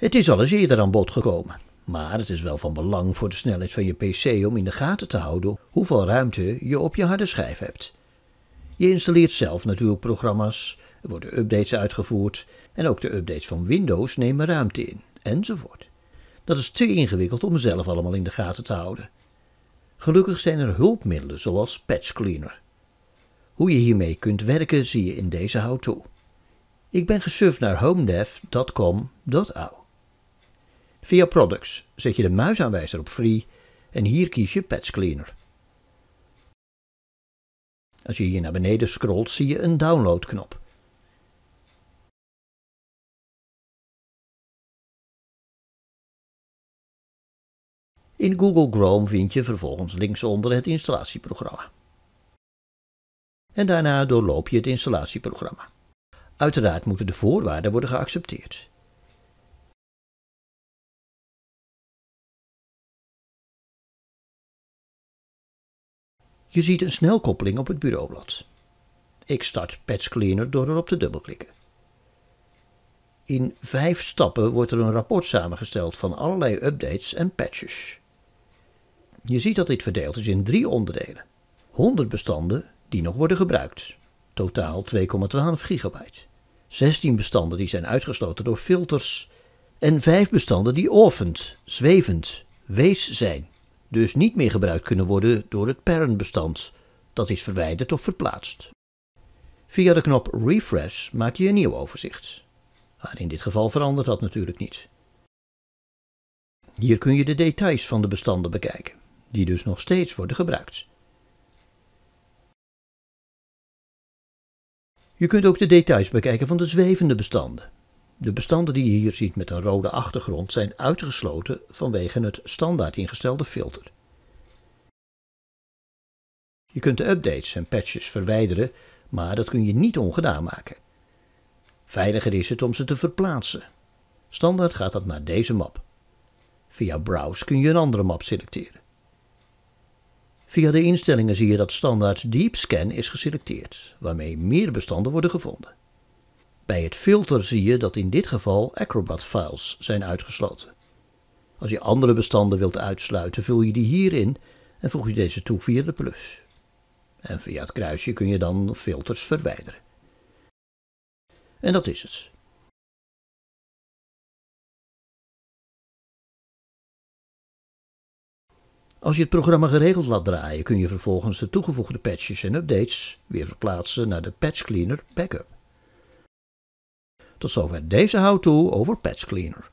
Het is al eens eerder aan bod gekomen, maar het is wel van belang voor de snelheid van je PC om in de gaten te houden hoeveel ruimte je op je harde schijf hebt. Je installeert zelf natuurlijk programma's, er worden updates uitgevoerd en ook de updates van Windows nemen ruimte in, enzovoort. Dat is te ingewikkeld om zelf allemaal in de gaten te houden. Gelukkig zijn er hulpmiddelen zoals Patch Cleaner. Hoe je hiermee kunt werken zie je in deze how-to. Ik ben gesurfd naar homedev.com.au. Via Products zet je de muisaanwijzer op Free en hier kies je Patch Cleaner. Als je hier naar beneden scrolt zie je een downloadknop. In Google Chrome vind je vervolgens linksonder het installatieprogramma. En daarna doorloop je het installatieprogramma. Uiteraard moeten de voorwaarden worden geaccepteerd. Je ziet een snelkoppeling op het bureaublad. Ik start Patch Cleaner door erop te dubbelklikken. In vijf stappen wordt er een rapport samengesteld van allerlei updates en patches. Je ziet dat dit verdeeld is in drie onderdelen. 100 bestanden die nog worden gebruikt, totaal 2,12 gigabyte. 16 bestanden die zijn uitgesloten door filters en 5 bestanden die orphant, zwevend, wees zijn dus niet meer gebruikt kunnen worden door het parentbestand. Dat is verwijderd of verplaatst. Via de knop Refresh maak je een nieuw overzicht. Maar in dit geval verandert dat natuurlijk niet. Hier kun je de details van de bestanden bekijken, die dus nog steeds worden gebruikt. Je kunt ook de details bekijken van de zwevende bestanden, de bestanden die je hier ziet met een rode achtergrond zijn uitgesloten vanwege het standaard ingestelde filter. Je kunt de updates en patches verwijderen, maar dat kun je niet ongedaan maken. Veiliger is het om ze te verplaatsen. Standaard gaat dat naar deze map. Via Browse kun je een andere map selecteren. Via de instellingen zie je dat standaard Deep Scan is geselecteerd, waarmee meer bestanden worden gevonden. Bij het filter zie je dat in dit geval Acrobat files zijn uitgesloten. Als je andere bestanden wilt uitsluiten vul je die hierin en voeg je deze toe via de plus. En via het kruisje kun je dan filters verwijderen. En dat is het. Als je het programma geregeld laat draaien, kun je vervolgens de toegevoegde patches en updates weer verplaatsen naar de Patch Cleaner Backup. Tot zover deze how-to over Patch Cleaner.